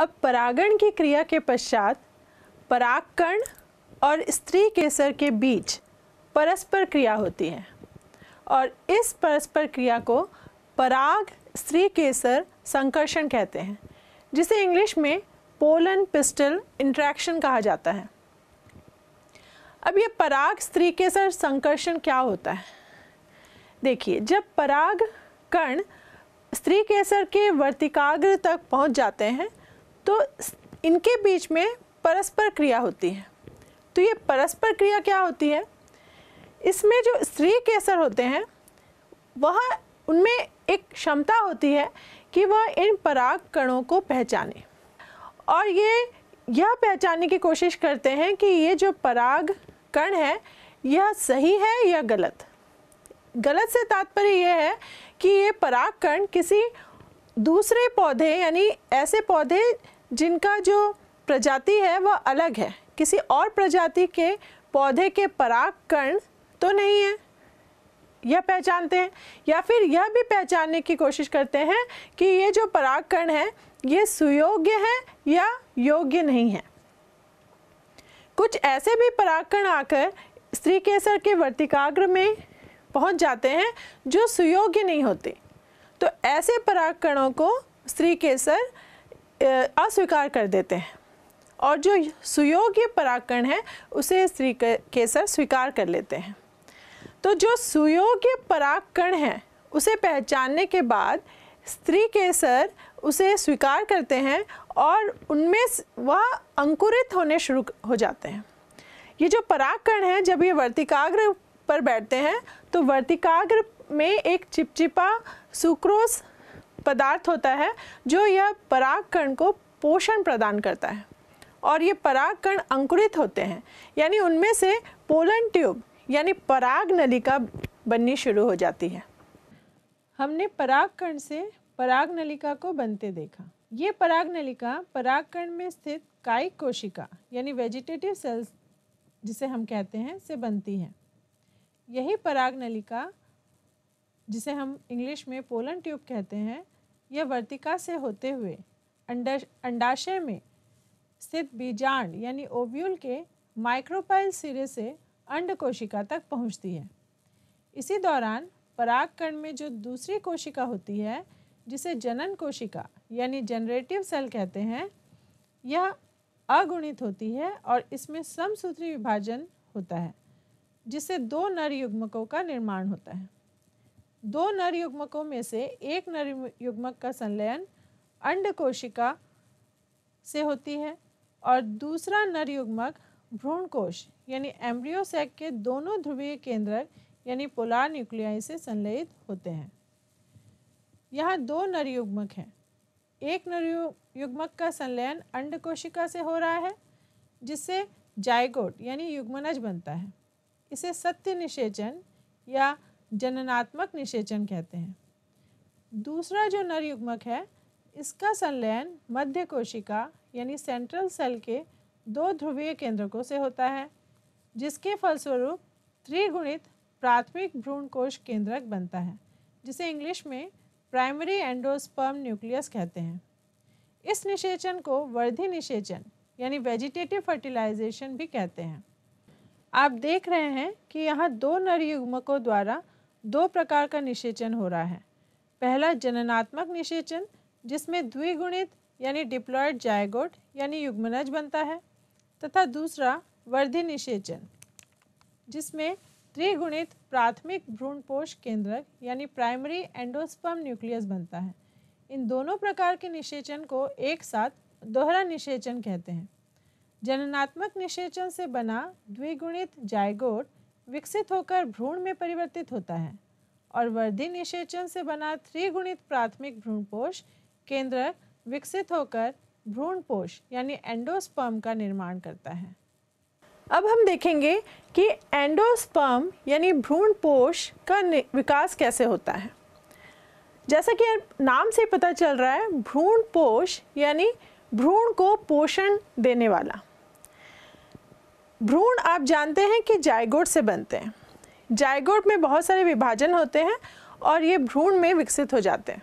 अब परागण की क्रिया के पश्चात परागकण और स्त्री केसर के बीच परस्पर क्रिया होती है और इस परस्पर क्रिया को पराग स्त्री केसर संकर्षण कहते हैं जिसे इंग्लिश में पोलन पिस्टल इंट्रैक्शन कहा जाता है अब ये पराग स्त्री केसर संकर्षण क्या होता है देखिए जब पराग कर्ण स्त्री केसर के वर्तिकाग्र तक पहुंच जाते हैं तो इनके बीच में परस्पर क्रिया होती है तो ये परस्पर क्रिया क्या होती है इसमें जो स्त्री केसर होते हैं वह उनमें एक क्षमता होती है कि वह इन पराग कणों को पहचाने और ये यह पहचानने की कोशिश करते हैं कि ये जो पराग कण है यह सही है या गलत गलत से तात्पर्य यह है कि ये पराग कण किसी दूसरे पौधे यानी ऐसे पौधे जिनका जो प्रजाति है वह अलग है किसी और प्रजाति के पौधे के पराग कर्ण तो नहीं है यह पहचानते हैं या फिर यह भी पहचानने की कोशिश करते हैं कि ये जो पराग कर्ण है ये सुयोग्य है या योग्य नहीं है कुछ ऐसे भी पराग आकर स्त्री केसर के वर्तिकाग्र में पहुंच जाते हैं जो सुयोग्य नहीं होते तो ऐसे पराग को स्त्री केसर अस्वीकार कर देते हैं और जो सुयोग्य पराकरण है उसे श्री केसर स्वीकार कर लेते हैं तो जो सुयोग्य पराकरण है उसे पहचानने के बाद स्त्री केसर उसे स्वीकार करते हैं और उनमें वह अंकुरित होने शुरू हो जाते हैं ये जो पराकरण है जब ये वर्तिकाग्र पर बैठते हैं तो वर्तिकाग्र में एक चिपचिपा सुक्रोस पदार्थ होता है जो यह पराग कण को पोषण प्रदान करता है और ये पराग कण अंकुरित होते हैं यानी उनमें से पोलन ट्यूब यानी पराग नलिका बननी शुरू हो जाती है हमने पराग कण से पराग नलिका को बनते देखा ये पराग नलिका पराग कण में स्थित कायिक कोशिका यानी वेजिटेटिव सेल्स जिसे हम कहते हैं से बनती है यही पराग नलिका जिसे हम इंग्लिश में पोलन ट्यूब कहते हैं यह वर्तिका से होते हुए अंडर अंडाशय में स्थित बीजांड यानी ओव्यूल के माइक्रोपाइल सिरे से अंड कोशिका तक पहुंचती है इसी दौरान परागकण में जो दूसरी कोशिका होती है जिसे जनन कोशिका यानी जनरेटिव सेल कहते हैं यह अगुणित होती है और इसमें समसूत्री विभाजन होता है जिससे दो नर युग्मकों का निर्माण होता है दो नर युग्मकों में से एक नर युग्मक का संलयन अंड कोशिका से होती है और दूसरा नर युग्मक भ्रूण कोश यानी एम्ब्रियोसेक के दोनों ध्रुवीय केंद्रक यानी पोलार न्यूक्लियाई से संलयित होते हैं यहाँ दो नर युग्मक हैं एक नर युग्मक का संलयन अंड कोशिका से हो रहा है जिससे जायगोट यानी युग्मनज बनता है इसे सत्य निषेचन या जननात्मक निषेचन कहते हैं दूसरा जो नरयुग्मक है इसका संलयन मध्य कोशिका यानी सेंट्रल सेल के दो ध्रुवीय केंद्रकों से होता है जिसके फलस्वरूप त्रिगुणित प्राथमिक भ्रूण कोश केंद्रक बनता है जिसे इंग्लिश में प्राइमरी एंडोस्पर्म न्यूक्लियस कहते हैं इस निषेचन को वर्धि निषेचन यानी वेजिटेटिव फर्टिलाइजेशन भी कहते हैं आप देख रहे हैं कि यहाँ दो नर द्वारा दो प्रकार का निषेचन हो रहा है पहला जननात्मक निषेचन जिसमें द्विगुणित यानी डिप्लॉयड जायगोट यानी युग्मनज बनता है तथा दूसरा वर्धि निषेचन जिसमें त्रिगुणित प्राथमिक भ्रूणपोष केंद्रक यानी प्राइमरी एंडोस्पर्म न्यूक्लियस बनता है इन दोनों प्रकार के निषेचन को एक साथ दोहरा निषेचन कहते हैं जननात्मक निषेचन से बना द्विगुणित जायगोट विकसित होकर भ्रूण में परिवर्तित होता है और वर्धि निषेचन से बना त्रिगुणित प्राथमिक भ्रूणपोष केंद्र विकसित होकर भ्रूणपोष यानी एंडोस्पर्म का निर्माण करता है अब हम देखेंगे कि एंडोस्पर्म यानी भ्रूणपोष का विकास कैसे होता है जैसा कि नाम से पता चल रहा है भ्रूणपोष यानी भ्रूण को पोषण देने वाला भ्रूण आप जानते हैं कि जायगोट से बनते हैं जायगोट में बहुत सारे विभाजन होते हैं और ये भ्रूण में विकसित हो जाते हैं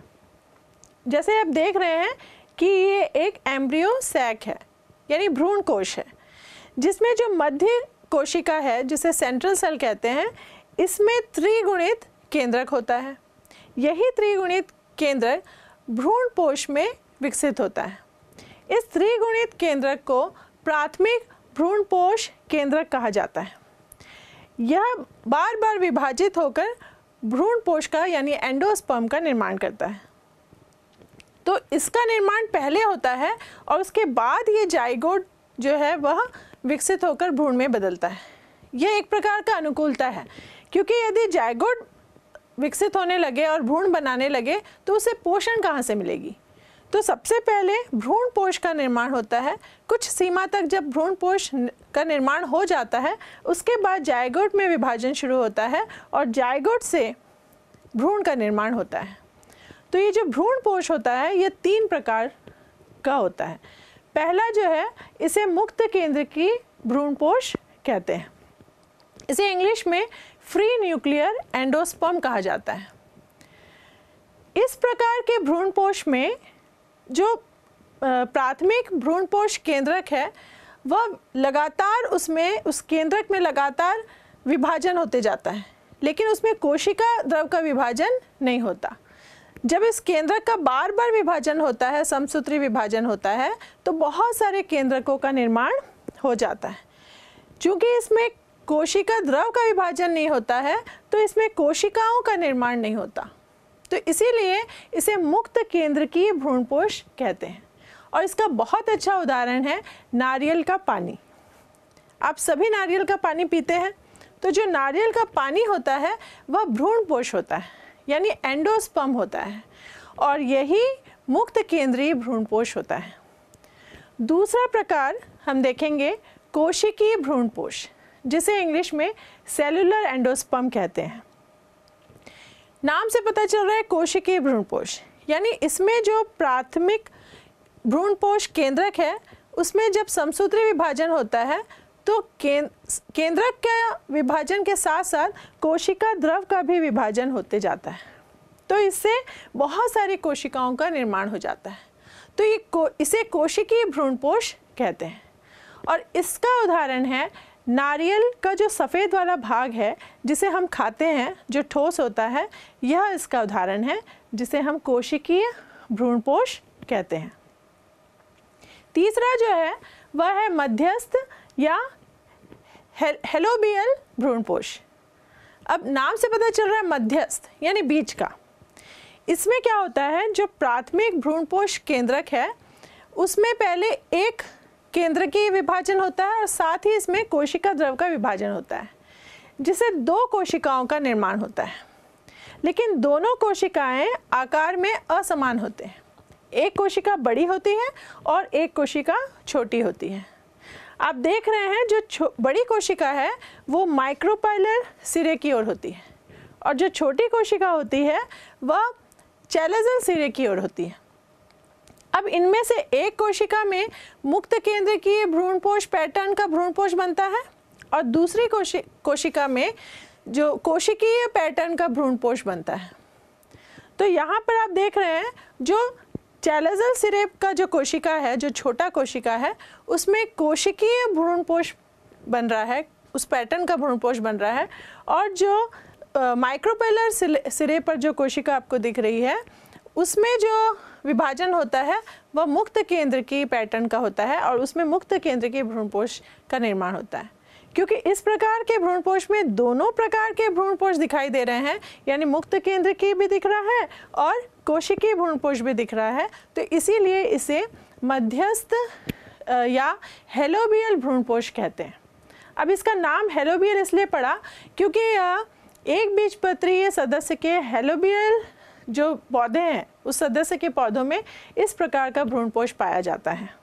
जैसे आप देख रहे हैं कि ये एक एम्ब्रियो सैक है यानी भ्रूण कोश है जिसमें जो मध्य कोशिका है जिसे सेंट्रल सेल कहते हैं इसमें त्रिगुणित केंद्रक होता है यही त्रिगुणित केंद्रक भ्रूण पोष में विकसित होता है इस त्रिगुणित केंद्रक को प्राथमिक भ्रूणपोष केंद्रक कहा जाता है यह बार बार विभाजित होकर भ्रूणपोष का यानी एंडोस्पर्म का निर्माण करता है तो इसका निर्माण पहले होता है और उसके बाद ये जाइगोड जो है वह विकसित होकर भ्रूण में बदलता है यह एक प्रकार का अनुकूलता है क्योंकि यदि जायगोड विकसित होने लगे और भ्रूण बनाने लगे तो उसे पोषण कहाँ से मिलेगी तो सबसे पहले भ्रूण पोष का निर्माण होता है कुछ सीमा तक जब भ्रूण पोष का निर्माण हो जाता है उसके बाद जायगोट में विभाजन शुरू होता है और जायगोट से भ्रूण का निर्माण होता है तो ये जो भ्रूण पोष होता है ये तीन प्रकार का होता है पहला जो है इसे मुक्त केंद्र की भ्रूण पोष कहते हैं इसे इंग्लिश में फ्री न्यूक्लियर एंडोस्पर्म कहा जाता है इस प्रकार के भ्रूणपोष में जो प्राथमिक भ्रूणपोष केंद्रक है वह लगातार उसमें उस केंद्रक में लगातार विभाजन होते जाता है लेकिन उसमें कोशिका द्रव का विभाजन नहीं होता जब इस केंद्रक का बार बार विभाजन होता है समसूत्री विभाजन होता है तो बहुत सारे केंद्रकों का निर्माण हो जाता है चूँकि इसमें कोशिका द्रव का विभाजन नहीं होता है तो इसमें कोशिकाओं का निर्माण नहीं होता तो इसीलिए इसे मुक्त केंद्र की भ्रूणपोष कहते हैं और इसका बहुत अच्छा उदाहरण है नारियल का पानी आप सभी नारियल का पानी पीते हैं तो जो नारियल का पानी होता है वह भ्रूणपोष होता है यानी एंडोस्पम होता है और यही मुक्त केंद्रीय भ्रूणपोष होता है दूसरा प्रकार हम देखेंगे कोशिकीय भ्रूणपोष जिसे इंग्लिश में सेलुलर एंडोस्पम कहते हैं नाम से पता चल रहा है कोशिकीय भ्रूणपोष यानी इसमें जो प्राथमिक भ्रूणपोष केंद्रक है उसमें जब समसूत्री विभाजन होता है तो केंद्रक के विभाजन के साथ साथ कोशिका द्रव का भी विभाजन होते जाता है तो इससे बहुत सारी कोशिकाओं का निर्माण हो जाता है तो ये को, इसे कोशिकीय भ्रूणपोष कहते हैं और इसका उदाहरण है नारियल का जो सफ़ेद वाला भाग है जिसे हम खाते हैं जो ठोस होता है यह इसका उदाहरण है जिसे हम कोशिकीय भ्रूणपोष कहते हैं तीसरा जो है वह है मध्यस्थ या हेलोबियल भ्रूणपोष अब नाम से पता चल रहा है मध्यस्थ यानी बीच का इसमें क्या होता है जो प्राथमिक भ्रूणपोष केंद्रक है उसमें पहले एक केंद्र की विभाजन होता है और साथ ही इसमें कोशिका द्रव का विभाजन होता है जिससे दो कोशिकाओं का निर्माण होता है लेकिन दोनों कोशिकाएं आकार में असमान होते हैं एक कोशिका बड़ी होती है और एक कोशिका छोटी होती है आप देख रहे हैं जो बड़ी कोशिका है वो माइक्रोपाइलर सिरे की ओर होती है और जो छोटी कोशिका होती है वह चैलेजल सिरे की ओर होती है अब इनमें से एक कोशिका में मुक्त केंद्र की भ्रूणपोष पैटर्न का भ्रूणपोष बनता है और दूसरी कोशि कोशिका में जो कोशिकीय पैटर्न का भ्रूणपोष बनता है तो यहाँ पर आप देख रहे हैं जो चैलेजल सिरेप का जो कोशिका है जो छोटा कोशिका है उसमें कोशिकीय भ्रूणपोष बन रहा है उस पैटर्न का भ्रूणपोष बन रहा है और जो माइक्रोपेलर सिरे पर जो कोशिका आपको दिख रही है उसमें जो विभाजन होता है वह मुक्त केंद्र की पैटर्न का होता है और उसमें मुक्त केंद्र के भ्रूणपोष का निर्माण होता है क्योंकि इस प्रकार के भ्रूणपोष में दोनों प्रकार के भ्रूणपोष दिखाई दे रहे हैं यानी मुक्त केंद्र की भी दिख रहा है और कोशिकीय भ्रूणपोष भी दिख रहा है तो इसीलिए इसे मध्यस्थ या हेलोबियल भ्रूणपोष कहते हैं अब इसका नाम हेलोबियल इसलिए पड़ा क्योंकि एक बीजपत्रीय सदस्य के हेलोबियल जो पौधे हैं उस सदस्य के पौधों में इस प्रकार का भ्रूणपोष पाया जाता है